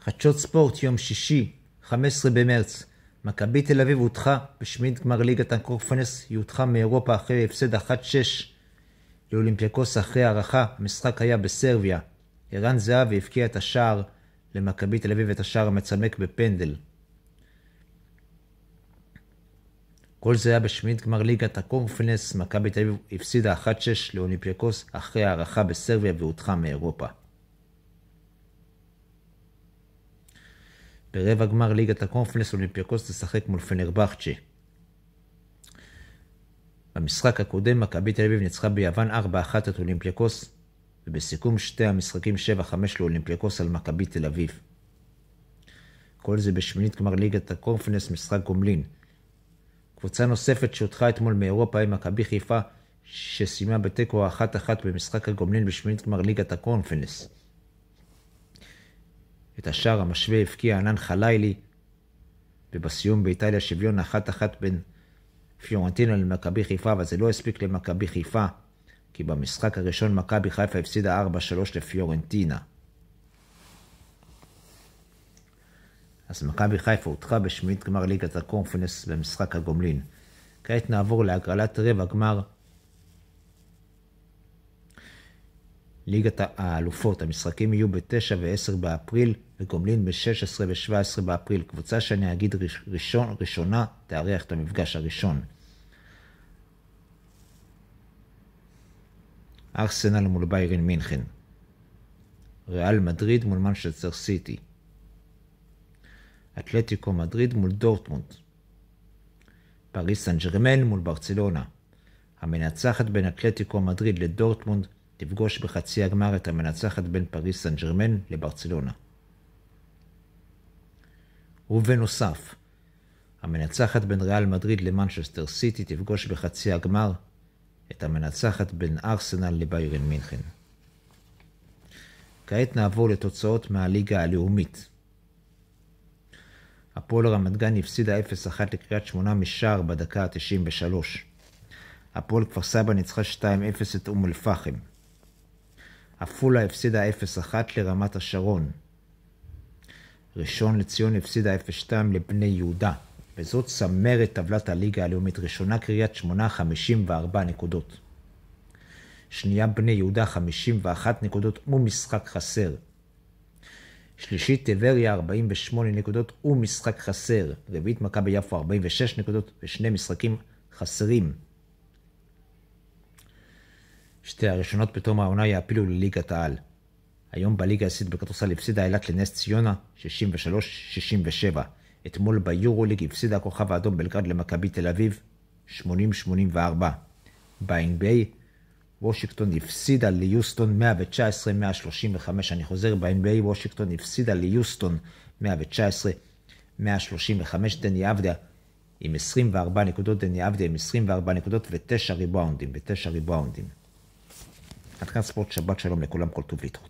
חדשות ספורט, יום שישי, 15 במרץ. מכבי תל אביב הודחה בשמינית גמר ליגת הקורפנס, היא הודחה מאירופה אחרי הפסד 1-6 לאולימפיאקוס אחרי הערכה, המשחק היה בסרביה. ערן זהבי הבקיע את השער למכבי תל אביב את השער המצמק בפנדל. כל זה היה בשמינית גמר ליגת הקורפנס, מכבי תל אביב הפסידה 1-6 לאולימפיאקוס אחרי הערכה בסרביה והודחה מאירופה. ברבע גמר ליגת הקונפרנס אולימפיאקוס תשחק מול פנרבחצ'ה. במשחק הקודם מכבי תל אביב ניצחה ביוון 4-1 את אולימפיאקוס, ובסיכום שתי המשחקים 7-5 לאולימפיאקוס על מכבי תל אביב. כל זה בשמינית גמר ליגת הקונפרנס משחק גומלין. קבוצה נוספת שהודחה אתמול מאירופה היא מכבי חיפה, שסיימה בתיקו האחת אחת במשחק הגומלין בשמינית גמר ליגת הקונפרנס. את השער המשווה הבקיע ענן חלילי, ובסיום באיטליה שוויון אחת אחת בין פיורנטינה למכבי חיפה, אבל זה לא הספיק למכבי חיפה, כי במשחק הראשון מכבי חיפה הפסידה 4-3 לפיורנטינה. אז מכבי חיפה הודחה בשמינית גמר ליגת הקורפינס במשחק הגומלין. כעת נעבור להגרלת רבע גמר ליגת האלופות. המשחקים יהיו ב-9 ו-10 באפריל, וגומלין ב-16 ו-17 באפריל. קבוצה שאני אגיד ראשון, ראשונה תארח את המפגש הראשון. ארסנל מול ביירן מינכן. ריאל מדריד מול מנצ'סטר סיטי. אתלטיקו מדריד מול דורטמונד. פריס סן ג'רמן מול ברצלונה. המנצחת בין אתלטיקו מדריד לדורטמונד תפגוש בחצי הגמר את המנצחת בין פריס סן ג'רמן לברצלונה. ובנוסף, המנצחת בין ריאל מדריד למנצ'סטר סיטי תפגוש בחצי הגמר את המנצחת בין ארסנל לביירן מינכן. כעת נעבור לתוצאות מהליגה הלאומית. הפועל רמת גן הפסידה 0-1 לקריית שמונה משער בדקה ה-93. הפועל כפר סבא ניצחה 2-0 את אום אל-פחם. עפולה הפסידה 0-1 לרמת השרון. ראשון לציון הפסידה 0-2 לבני יהודה, וזאת צמרת טבלת הליגה הלאומית. ראשונה קריית שמונה 54 נקודות. שנייה בני יהודה 51 נקודות ומשחק חסר. שלישית טבריה 48 נקודות ומשחק חסר. רביעית מכבי יפו 46 נקודות ושני משחקים חסרים. שתי הראשונות בתום העונה יעפילו לליגת העל. היום בליגה הסית בכדורסל הפסידה אילת לנס ציונה 63-67. אתמול ביורוליג הפסידה הכוכב האדום בלגרד למכבי תל אביב 80-84. ב-NBA וושינגטון הפסידה ליוסטון 119-135. אני חוזר, ב-NBA וושינגטון הפסידה ליוסטון 119-135. דני עבדיה עם 24 נקודות, דני עבדיה עם 24 נקודות ו-9 ריבאונדים, ו-9 ריבאונדים. עד כאן ספורט שבת שלום לכולם, כל טוב להתראות.